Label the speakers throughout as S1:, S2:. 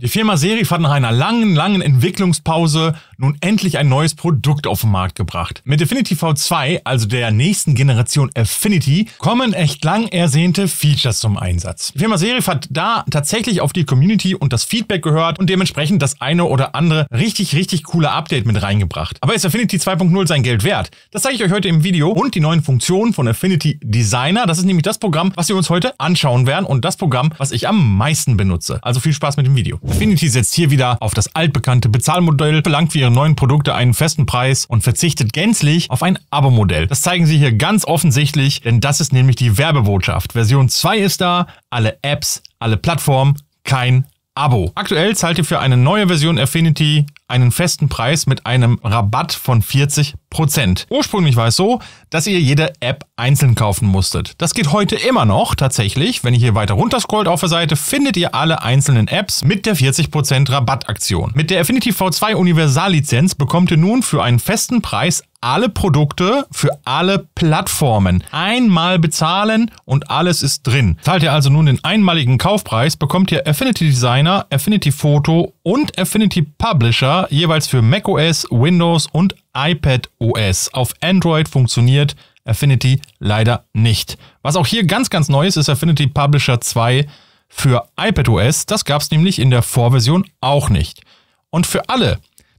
S1: Die Firma Serif hat nach einer langen, langen Entwicklungspause nun endlich ein neues Produkt auf den Markt gebracht. Mit Affinity V2, also der nächsten Generation Affinity, kommen echt lang ersehnte Features zum Einsatz. Die Firma Serif hat da tatsächlich auf die Community und das Feedback gehört und dementsprechend das eine oder andere richtig, richtig coole Update mit reingebracht. Aber ist Affinity 2.0 sein Geld wert? Das zeige ich euch heute im Video und die neuen Funktionen von Affinity Designer. Das ist nämlich das Programm, was wir uns heute anschauen werden und das Programm, was ich am meisten benutze. Also viel Spaß mit dem Video. Affinity setzt hier wieder auf das altbekannte Bezahlmodell, verlangt für ihre neuen Produkte einen festen Preis und verzichtet gänzlich auf ein Abo-Modell. Das zeigen sie hier ganz offensichtlich, denn das ist nämlich die Werbebotschaft. Version 2 ist da, alle Apps, alle Plattformen, kein Abo. Aktuell zahlt ihr für eine neue Version Affinity einen festen Preis mit einem Rabatt von 40%. Ursprünglich war es so, dass ihr jede App einzeln kaufen musstet. Das geht heute immer noch tatsächlich. Wenn ihr hier weiter runter scrollt auf der Seite, findet ihr alle einzelnen Apps mit der 40% Rabattaktion. Mit der Affinity V2 Universallizenz bekommt ihr nun für einen festen Preis alle Produkte für alle Plattformen einmal bezahlen und alles ist drin. Zahlt ihr also nun den einmaligen Kaufpreis, bekommt ihr Affinity Designer, Affinity Photo und Affinity Publisher jeweils für macOS, Windows und iPad OS. Auf Android funktioniert Affinity leider nicht. Was auch hier ganz, ganz neu ist, ist Affinity Publisher 2 für iPadOS. Das gab es nämlich in der Vorversion auch nicht. Und für alle,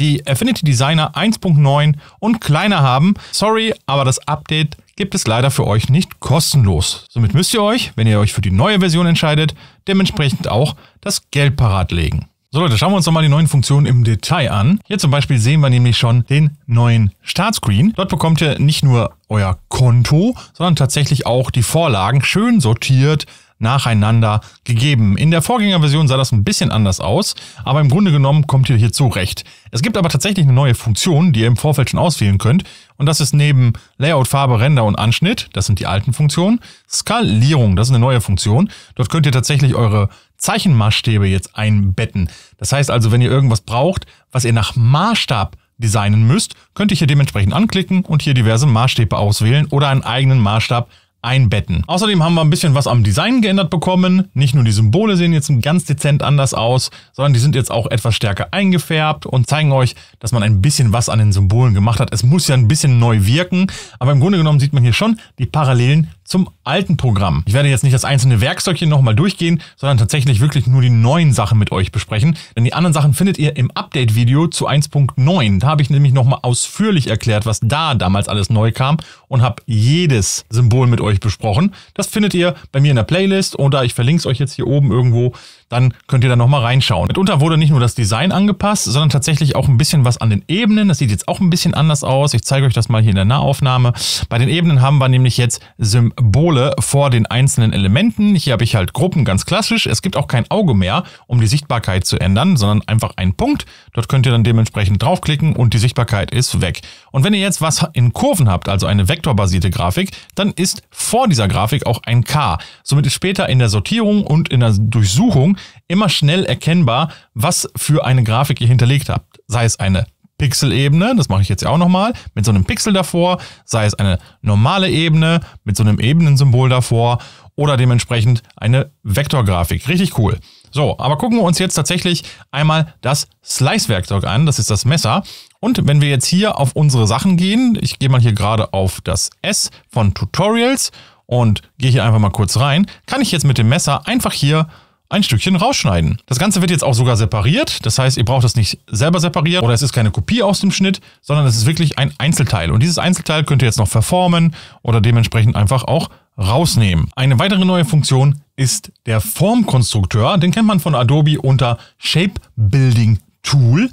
S1: die Affinity Designer 1.9 und kleiner haben. Sorry, aber das Update gibt es leider für euch nicht kostenlos. Somit müsst ihr euch, wenn ihr euch für die neue Version entscheidet, dementsprechend auch das Geld parat legen. So Leute, schauen wir uns nochmal die neuen Funktionen im Detail an. Hier zum Beispiel sehen wir nämlich schon den neuen Startscreen. Dort bekommt ihr nicht nur euer Konto, sondern tatsächlich auch die Vorlagen schön sortiert nacheinander gegeben. In der Vorgängerversion sah das ein bisschen anders aus, aber im Grunde genommen kommt ihr hier zurecht. Es gibt aber tatsächlich eine neue Funktion, die ihr im Vorfeld schon auswählen könnt und das ist neben Layout, Farbe, Render und Anschnitt, das sind die alten Funktionen, Skalierung, das ist eine neue Funktion. Dort könnt ihr tatsächlich eure Zeichenmaßstäbe jetzt einbetten. Das heißt also, wenn ihr irgendwas braucht, was ihr nach Maßstab designen müsst, könnt ihr hier dementsprechend anklicken und hier diverse Maßstäbe auswählen oder einen eigenen Maßstab einbetten. Außerdem haben wir ein bisschen was am Design geändert bekommen. Nicht nur die Symbole sehen jetzt ganz dezent anders aus, sondern die sind jetzt auch etwas stärker eingefärbt und zeigen euch, dass man ein bisschen was an den Symbolen gemacht hat. Es muss ja ein bisschen neu wirken, aber im Grunde genommen sieht man hier schon die Parallelen zum alten Programm. Ich werde jetzt nicht das einzelne Werkzeugchen nochmal durchgehen, sondern tatsächlich wirklich nur die neuen Sachen mit euch besprechen. Denn die anderen Sachen findet ihr im Update-Video zu 1.9. Da habe ich nämlich nochmal ausführlich erklärt, was da damals alles neu kam und habe jedes Symbol mit euch besprochen. Das findet ihr bei mir in der Playlist oder ich verlinke es euch jetzt hier oben irgendwo dann könnt ihr da nochmal reinschauen. Mitunter wurde nicht nur das Design angepasst, sondern tatsächlich auch ein bisschen was an den Ebenen. Das sieht jetzt auch ein bisschen anders aus. Ich zeige euch das mal hier in der Nahaufnahme. Bei den Ebenen haben wir nämlich jetzt Symbole vor den einzelnen Elementen. Hier habe ich halt Gruppen, ganz klassisch. Es gibt auch kein Auge mehr, um die Sichtbarkeit zu ändern, sondern einfach einen Punkt. Dort könnt ihr dann dementsprechend draufklicken und die Sichtbarkeit ist weg. Und wenn ihr jetzt was in Kurven habt, also eine vektorbasierte Grafik, dann ist vor dieser Grafik auch ein K. Somit ist später in der Sortierung und in der Durchsuchung immer schnell erkennbar, was für eine Grafik ihr hinterlegt habt. Sei es eine Pixel-Ebene, das mache ich jetzt ja auch nochmal, mit so einem Pixel davor, sei es eine normale Ebene mit so einem Ebenensymbol davor oder dementsprechend eine Vektorgrafik. Richtig cool. So, aber gucken wir uns jetzt tatsächlich einmal das Slice-Werkzeug an, das ist das Messer. Und wenn wir jetzt hier auf unsere Sachen gehen, ich gehe mal hier gerade auf das S von Tutorials und gehe hier einfach mal kurz rein, kann ich jetzt mit dem Messer einfach hier ein Stückchen rausschneiden. Das Ganze wird jetzt auch sogar separiert. Das heißt, ihr braucht es nicht selber separieren oder es ist keine Kopie aus dem Schnitt, sondern es ist wirklich ein Einzelteil. Und dieses Einzelteil könnt ihr jetzt noch verformen oder dementsprechend einfach auch rausnehmen. Eine weitere neue Funktion ist der Formkonstrukteur. Den kennt man von Adobe unter Shape Building Tool.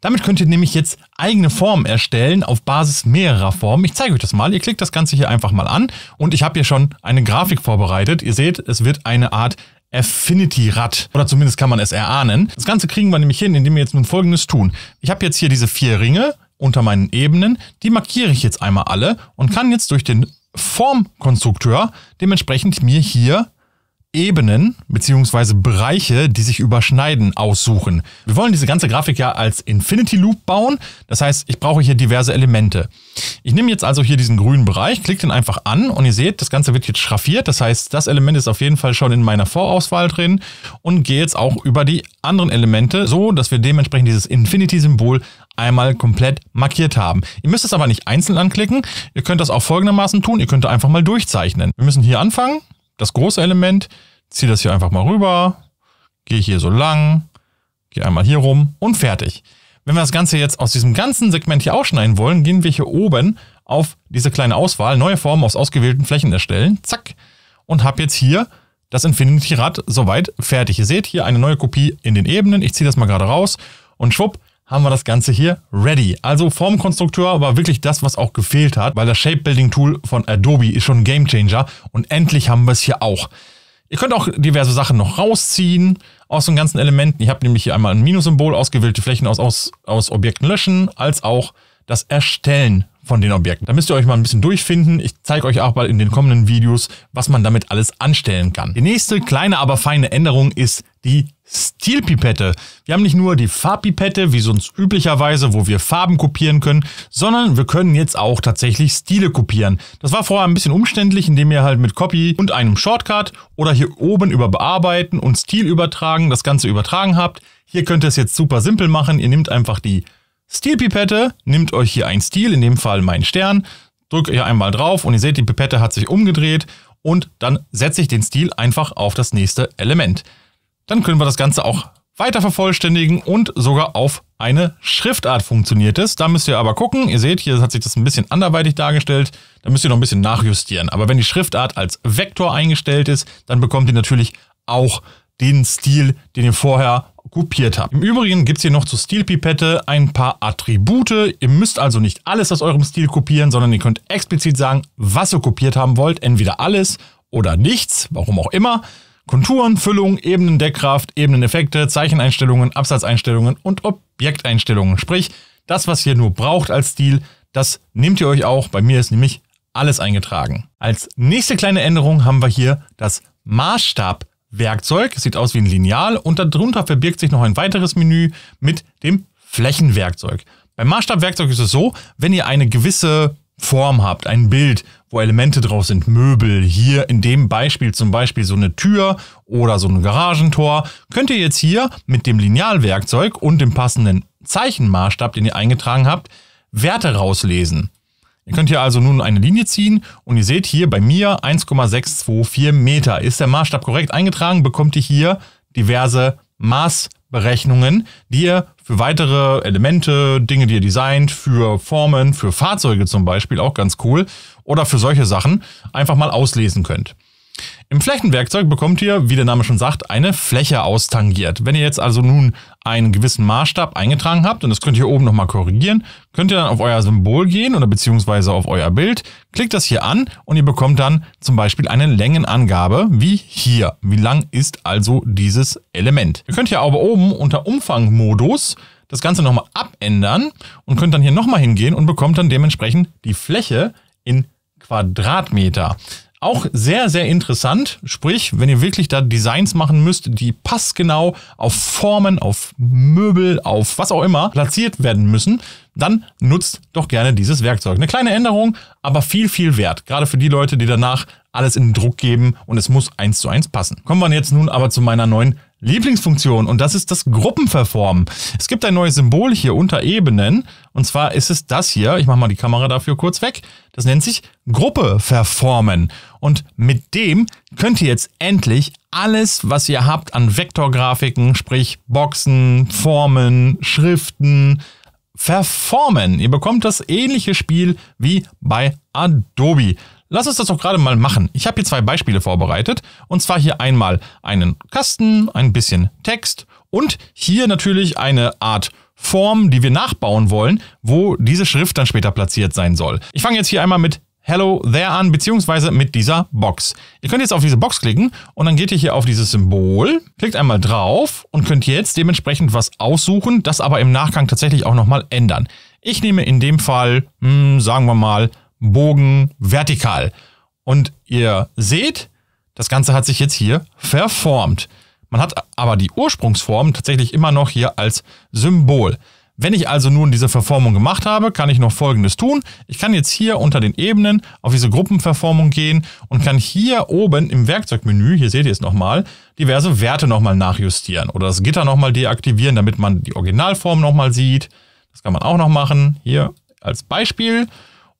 S1: Damit könnt ihr nämlich jetzt eigene Formen erstellen auf Basis mehrerer Formen. Ich zeige euch das mal. Ihr klickt das Ganze hier einfach mal an und ich habe hier schon eine Grafik vorbereitet. Ihr seht, es wird eine Art Affinity-Rad. Oder zumindest kann man es erahnen. Das Ganze kriegen wir nämlich hin, indem wir jetzt nun folgendes tun. Ich habe jetzt hier diese vier Ringe unter meinen Ebenen. Die markiere ich jetzt einmal alle und kann jetzt durch den Formkonstrukteur dementsprechend mir hier Ebenen beziehungsweise Bereiche, die sich überschneiden, aussuchen. Wir wollen diese ganze Grafik ja als Infinity Loop bauen. Das heißt, ich brauche hier diverse Elemente. Ich nehme jetzt also hier diesen grünen Bereich, klicke den einfach an und ihr seht, das Ganze wird jetzt schraffiert. Das heißt, das Element ist auf jeden Fall schon in meiner Vorauswahl drin und gehe jetzt auch über die anderen Elemente, so dass wir dementsprechend dieses Infinity-Symbol einmal komplett markiert haben. Ihr müsst es aber nicht einzeln anklicken. Ihr könnt das auch folgendermaßen tun. Ihr könnt einfach mal durchzeichnen. Wir müssen hier anfangen das große Element, ziehe das hier einfach mal rüber, gehe hier so lang, gehe einmal hier rum und fertig. Wenn wir das Ganze jetzt aus diesem ganzen Segment hier ausschneiden wollen, gehen wir hier oben auf diese kleine Auswahl, neue Formen aus ausgewählten Flächen erstellen, zack, und habe jetzt hier das Infinity-Rad soweit fertig. Ihr seht hier eine neue Kopie in den Ebenen. Ich ziehe das mal gerade raus und schwupp, haben wir das Ganze hier ready. Also Formkonstrukteur war wirklich das, was auch gefehlt hat, weil das Shape-Building-Tool von Adobe ist schon ein Gamechanger und endlich haben wir es hier auch. Ihr könnt auch diverse Sachen noch rausziehen aus den ganzen Elementen. Ich habe nämlich hier einmal ein Minus-Symbol, ausgewählte Flächen aus, aus, aus Objekten löschen, als auch das Erstellen von den Objekten. Da müsst ihr euch mal ein bisschen durchfinden. Ich zeige euch auch mal in den kommenden Videos, was man damit alles anstellen kann. Die nächste kleine, aber feine Änderung ist die Stilpipette. Wir haben nicht nur die Farbpipette, wie sonst üblicherweise, wo wir Farben kopieren können, sondern wir können jetzt auch tatsächlich Stile kopieren. Das war vorher ein bisschen umständlich, indem ihr halt mit Copy und einem Shortcut oder hier oben über Bearbeiten und Stil übertragen das Ganze übertragen habt. Hier könnt ihr es jetzt super simpel machen. Ihr nehmt einfach die Stilpipette, nehmt euch hier einen Stil, in dem Fall meinen Stern, drückt hier einmal drauf und ihr seht, die Pipette hat sich umgedreht und dann setze ich den Stil einfach auf das nächste Element. Dann können wir das Ganze auch weiter vervollständigen und sogar auf eine Schriftart funktioniert es. Da müsst ihr aber gucken, ihr seht, hier hat sich das ein bisschen anderweitig dargestellt, da müsst ihr noch ein bisschen nachjustieren. Aber wenn die Schriftart als Vektor eingestellt ist, dann bekommt ihr natürlich auch den Stil, den ihr vorher kopiert habe. Im Übrigen gibt es hier noch zur Stilpipette ein paar Attribute. Ihr müsst also nicht alles aus eurem Stil kopieren, sondern ihr könnt explizit sagen, was ihr kopiert haben wollt. Entweder alles oder nichts, warum auch immer. Konturen, Füllung, Ebenen, Deckkraft, Ebeneneffekte, Zeicheneinstellungen, Absatzeinstellungen und Objekteinstellungen. Sprich, das, was ihr nur braucht als Stil, das nehmt ihr euch auch. Bei mir ist nämlich alles eingetragen. Als nächste kleine Änderung haben wir hier das Maßstab Werkzeug, sieht aus wie ein Lineal und darunter verbirgt sich noch ein weiteres Menü mit dem Flächenwerkzeug. Beim Maßstabwerkzeug ist es so, wenn ihr eine gewisse Form habt, ein Bild, wo Elemente drauf sind, Möbel, hier in dem Beispiel zum Beispiel so eine Tür oder so ein Garagentor, könnt ihr jetzt hier mit dem Linealwerkzeug und dem passenden Zeichenmaßstab, den ihr eingetragen habt, Werte rauslesen. Ihr könnt hier also nun eine Linie ziehen und ihr seht hier bei mir 1,624 Meter. Ist der Maßstab korrekt eingetragen, bekommt ihr hier diverse Maßberechnungen, die ihr für weitere Elemente, Dinge, die ihr designt, für Formen, für Fahrzeuge zum Beispiel, auch ganz cool, oder für solche Sachen einfach mal auslesen könnt. Im Flächenwerkzeug bekommt ihr, wie der Name schon sagt, eine Fläche austangiert. Wenn ihr jetzt also nun einen gewissen Maßstab eingetragen habt, und das könnt ihr oben nochmal korrigieren, könnt ihr dann auf euer Symbol gehen oder beziehungsweise auf euer Bild, klickt das hier an und ihr bekommt dann zum Beispiel eine Längenangabe, wie hier. Wie lang ist also dieses Element? Ihr könnt hier aber oben unter Umfangmodus das Ganze nochmal abändern und könnt dann hier nochmal hingehen und bekommt dann dementsprechend die Fläche in Quadratmeter. Auch sehr, sehr interessant. Sprich, wenn ihr wirklich da Designs machen müsst, die passgenau auf Formen, auf Möbel, auf was auch immer platziert werden müssen, dann nutzt doch gerne dieses Werkzeug. Eine kleine Änderung, aber viel, viel wert. Gerade für die Leute, die danach alles in den Druck geben und es muss eins zu eins passen. Kommen wir jetzt nun aber zu meiner neuen Lieblingsfunktion und das ist das Gruppenverformen. Es gibt ein neues Symbol hier unter Ebenen und zwar ist es das hier. Ich mache mal die Kamera dafür kurz weg. Das nennt sich Gruppe verformen und mit dem könnt ihr jetzt endlich alles, was ihr habt an Vektorgrafiken, sprich Boxen, Formen, Schriften, verformen. Ihr bekommt das ähnliche Spiel wie bei Adobe. Lass uns das doch gerade mal machen. Ich habe hier zwei Beispiele vorbereitet. Und zwar hier einmal einen Kasten, ein bisschen Text und hier natürlich eine Art Form, die wir nachbauen wollen, wo diese Schrift dann später platziert sein soll. Ich fange jetzt hier einmal mit Hello There an, beziehungsweise mit dieser Box. Ihr könnt jetzt auf diese Box klicken und dann geht ihr hier auf dieses Symbol, klickt einmal drauf und könnt jetzt dementsprechend was aussuchen, das aber im Nachgang tatsächlich auch nochmal ändern. Ich nehme in dem Fall, mh, hm, sagen wir mal, Bogen vertikal. Und ihr seht, das Ganze hat sich jetzt hier verformt. Man hat aber die Ursprungsform tatsächlich immer noch hier als Symbol. Wenn ich also nun diese Verformung gemacht habe, kann ich noch Folgendes tun. Ich kann jetzt hier unter den Ebenen auf diese Gruppenverformung gehen und kann hier oben im Werkzeugmenü, hier seht ihr es nochmal, diverse Werte nochmal nachjustieren oder das Gitter nochmal deaktivieren, damit man die Originalform nochmal sieht. Das kann man auch noch machen. Hier als Beispiel.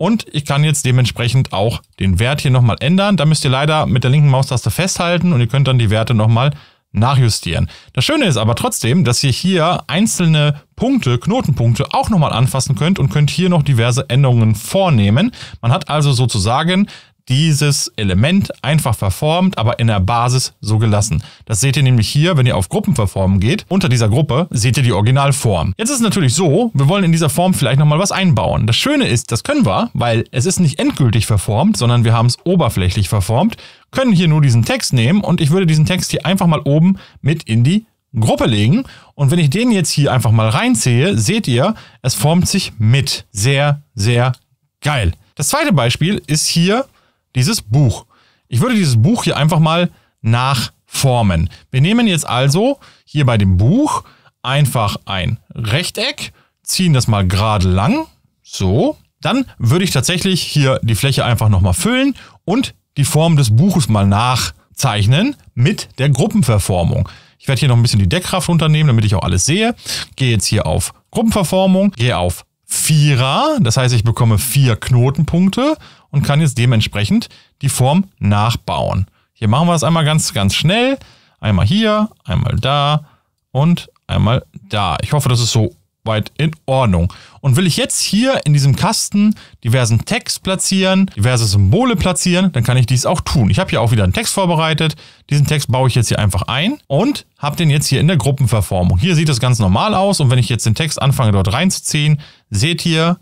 S1: Und ich kann jetzt dementsprechend auch den Wert hier nochmal ändern. Da müsst ihr leider mit der linken Maustaste festhalten und ihr könnt dann die Werte nochmal nachjustieren. Das Schöne ist aber trotzdem, dass ihr hier einzelne Punkte, Knotenpunkte auch nochmal anfassen könnt und könnt hier noch diverse Änderungen vornehmen. Man hat also sozusagen dieses Element einfach verformt, aber in der Basis so gelassen. Das seht ihr nämlich hier, wenn ihr auf Gruppenverformen geht. Unter dieser Gruppe seht ihr die Originalform. Jetzt ist es natürlich so, wir wollen in dieser Form vielleicht nochmal was einbauen. Das Schöne ist, das können wir, weil es ist nicht endgültig verformt, sondern wir haben es oberflächlich verformt, können hier nur diesen Text nehmen und ich würde diesen Text hier einfach mal oben mit in die Gruppe legen. Und wenn ich den jetzt hier einfach mal reinziehe, seht ihr, es formt sich mit. Sehr, sehr geil. Das zweite Beispiel ist hier dieses Buch. Ich würde dieses Buch hier einfach mal nachformen. Wir nehmen jetzt also hier bei dem Buch einfach ein Rechteck, ziehen das mal gerade lang, so. Dann würde ich tatsächlich hier die Fläche einfach nochmal füllen und die Form des Buches mal nachzeichnen mit der Gruppenverformung. Ich werde hier noch ein bisschen die Deckkraft runternehmen, damit ich auch alles sehe. Gehe jetzt hier auf Gruppenverformung, gehe auf Vierer, das heißt ich bekomme vier Knotenpunkte und kann jetzt dementsprechend die Form nachbauen. Hier machen wir es einmal ganz, ganz schnell. Einmal hier, einmal da und einmal da. Ich hoffe, das ist so weit in Ordnung. Und will ich jetzt hier in diesem Kasten diversen Text platzieren, diverse Symbole platzieren, dann kann ich dies auch tun. Ich habe hier auch wieder einen Text vorbereitet. Diesen Text baue ich jetzt hier einfach ein und habe den jetzt hier in der Gruppenverformung. Hier sieht das ganz normal aus und wenn ich jetzt den Text anfange dort reinzuziehen, seht ihr,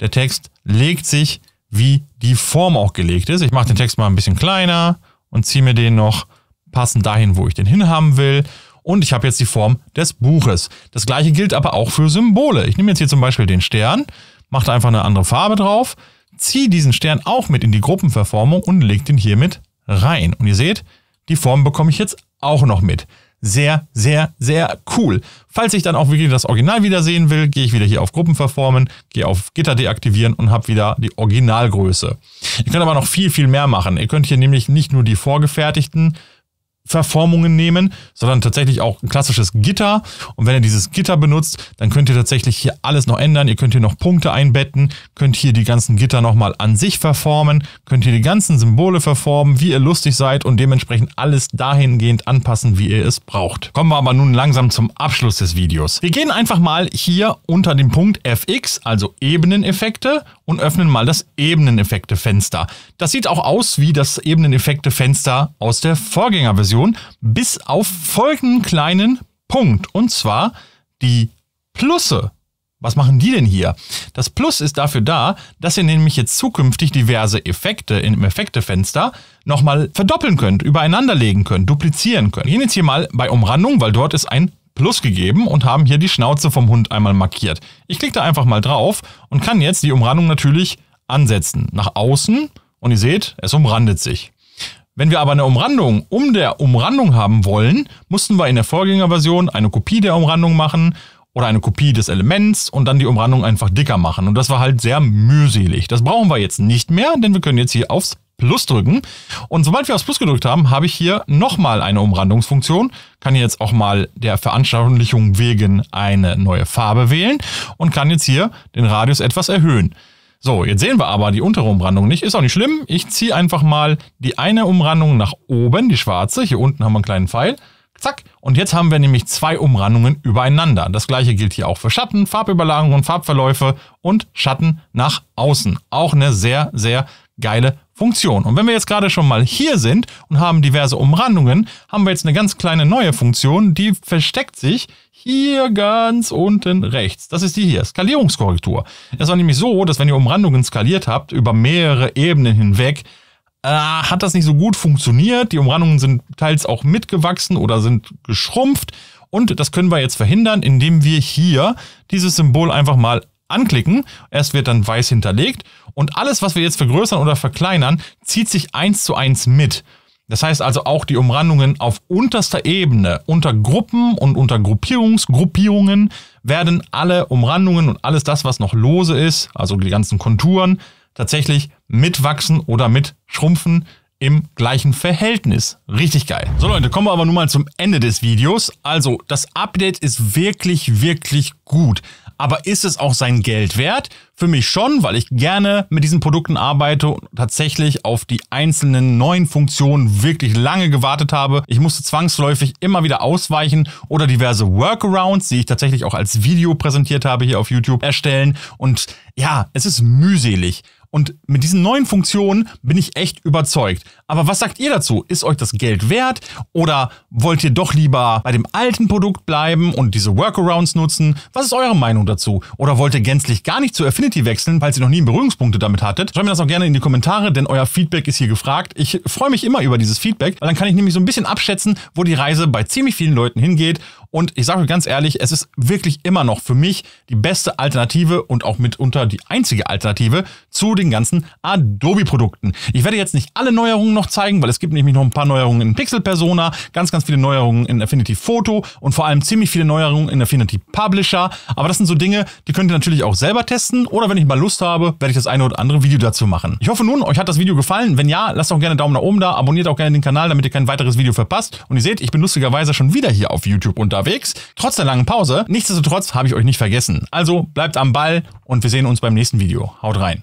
S1: der Text legt sich wie die Form auch gelegt ist. Ich mache den Text mal ein bisschen kleiner und ziehe mir den noch passend dahin, wo ich den hinhaben will. Und ich habe jetzt die Form des Buches. Das gleiche gilt aber auch für Symbole. Ich nehme jetzt hier zum Beispiel den Stern, mache da einfach eine andere Farbe drauf, ziehe diesen Stern auch mit in die Gruppenverformung und lege den hier mit rein. Und ihr seht, die Form bekomme ich jetzt auch noch mit sehr, sehr, sehr cool. Falls ich dann auch wirklich das Original wieder will, gehe ich wieder hier auf Gruppen verformen, gehe auf Gitter deaktivieren und habe wieder die Originalgröße. Ihr könnt aber noch viel, viel mehr machen. Ihr könnt hier nämlich nicht nur die vorgefertigten Verformungen nehmen, sondern tatsächlich auch ein klassisches Gitter. Und wenn ihr dieses Gitter benutzt, dann könnt ihr tatsächlich hier alles noch ändern. Ihr könnt hier noch Punkte einbetten, könnt hier die ganzen Gitter nochmal an sich verformen, könnt hier die ganzen Symbole verformen, wie ihr lustig seid und dementsprechend alles dahingehend anpassen, wie ihr es braucht. Kommen wir aber nun langsam zum Abschluss des Videos. Wir gehen einfach mal hier unter dem Punkt FX, also Ebeneneffekte und öffnen mal das Ebeneneffekte-Fenster. Das sieht auch aus wie das Ebeneneffekte-Fenster aus der Vorgängerversion. Version, bis auf folgenden kleinen Punkt. Und zwar die Plusse. Was machen die denn hier? Das Plus ist dafür da, dass ihr nämlich jetzt zukünftig diverse Effekte im Effektefenster nochmal verdoppeln könnt, übereinanderlegen könnt, duplizieren könnt. Wir gehen jetzt hier mal bei Umrandung, weil dort ist ein Plus gegeben und haben hier die Schnauze vom Hund einmal markiert. Ich klicke da einfach mal drauf und kann jetzt die Umrandung natürlich ansetzen. Nach außen und ihr seht, es umrandet sich. Wenn wir aber eine Umrandung um der Umrandung haben wollen, mussten wir in der Vorgängerversion eine Kopie der Umrandung machen oder eine Kopie des Elements und dann die Umrandung einfach dicker machen. Und das war halt sehr mühselig. Das brauchen wir jetzt nicht mehr, denn wir können jetzt hier aufs Plus drücken. Und sobald wir aufs Plus gedrückt haben, habe ich hier nochmal eine Umrandungsfunktion. Kann jetzt auch mal der Veranschaulichung wegen eine neue Farbe wählen und kann jetzt hier den Radius etwas erhöhen. So, jetzt sehen wir aber die untere Umrandung nicht. Ist auch nicht schlimm. Ich ziehe einfach mal die eine Umrandung nach oben, die schwarze. Hier unten haben wir einen kleinen Pfeil. Zack. Und jetzt haben wir nämlich zwei Umrandungen übereinander. Das gleiche gilt hier auch für Schatten, Farbüberlagerungen, Farbverläufe und Schatten nach außen. Auch eine sehr, sehr geile Funktion. Und wenn wir jetzt gerade schon mal hier sind und haben diverse Umrandungen, haben wir jetzt eine ganz kleine neue Funktion, die versteckt sich hier ganz unten rechts. Das ist die hier, Skalierungskorrektur. Es war nämlich so, dass wenn ihr Umrandungen skaliert habt, über mehrere Ebenen hinweg, äh, hat das nicht so gut funktioniert. Die Umrandungen sind teils auch mitgewachsen oder sind geschrumpft. Und das können wir jetzt verhindern, indem wir hier dieses Symbol einfach mal anklicken. Erst wird dann weiß hinterlegt und alles, was wir jetzt vergrößern oder verkleinern, zieht sich eins zu eins mit. Das heißt also auch die Umrandungen auf unterster Ebene, unter Gruppen und unter Gruppierungsgruppierungen werden alle Umrandungen und alles das, was noch lose ist, also die ganzen Konturen, tatsächlich mitwachsen oder mitschrumpfen, im gleichen Verhältnis. Richtig geil. So Leute, kommen wir aber nun mal zum Ende des Videos. Also, das Update ist wirklich, wirklich gut. Aber ist es auch sein Geld wert? Für mich schon, weil ich gerne mit diesen Produkten arbeite und tatsächlich auf die einzelnen neuen Funktionen wirklich lange gewartet habe. Ich musste zwangsläufig immer wieder ausweichen oder diverse Workarounds, die ich tatsächlich auch als Video präsentiert habe hier auf YouTube, erstellen. Und ja, es ist mühselig. Und mit diesen neuen Funktionen bin ich echt überzeugt. Aber was sagt ihr dazu? Ist euch das Geld wert? Oder wollt ihr doch lieber bei dem alten Produkt bleiben und diese Workarounds nutzen? Was ist eure Meinung dazu? Oder wollt ihr gänzlich gar nicht zu Affinity wechseln, falls ihr noch nie Berührungspunkte damit hattet? Schreibt mir das auch gerne in die Kommentare, denn euer Feedback ist hier gefragt. Ich freue mich immer über dieses Feedback, weil dann kann ich nämlich so ein bisschen abschätzen, wo die Reise bei ziemlich vielen Leuten hingeht. Und ich sage euch ganz ehrlich, es ist wirklich immer noch für mich die beste Alternative und auch mitunter die einzige Alternative zu den den ganzen Adobe-Produkten. Ich werde jetzt nicht alle Neuerungen noch zeigen, weil es gibt nämlich noch ein paar Neuerungen in Pixel Persona, ganz, ganz viele Neuerungen in Affinity Photo und vor allem ziemlich viele Neuerungen in Affinity Publisher. Aber das sind so Dinge, die könnt ihr natürlich auch selber testen oder wenn ich mal Lust habe, werde ich das eine oder andere Video dazu machen. Ich hoffe nun, euch hat das Video gefallen. Wenn ja, lasst doch gerne Daumen nach oben da, abonniert auch gerne den Kanal, damit ihr kein weiteres Video verpasst. Und ihr seht, ich bin lustigerweise schon wieder hier auf YouTube unterwegs, trotz der langen Pause. Nichtsdestotrotz habe ich euch nicht vergessen. Also bleibt am Ball und wir sehen uns beim nächsten Video. Haut rein.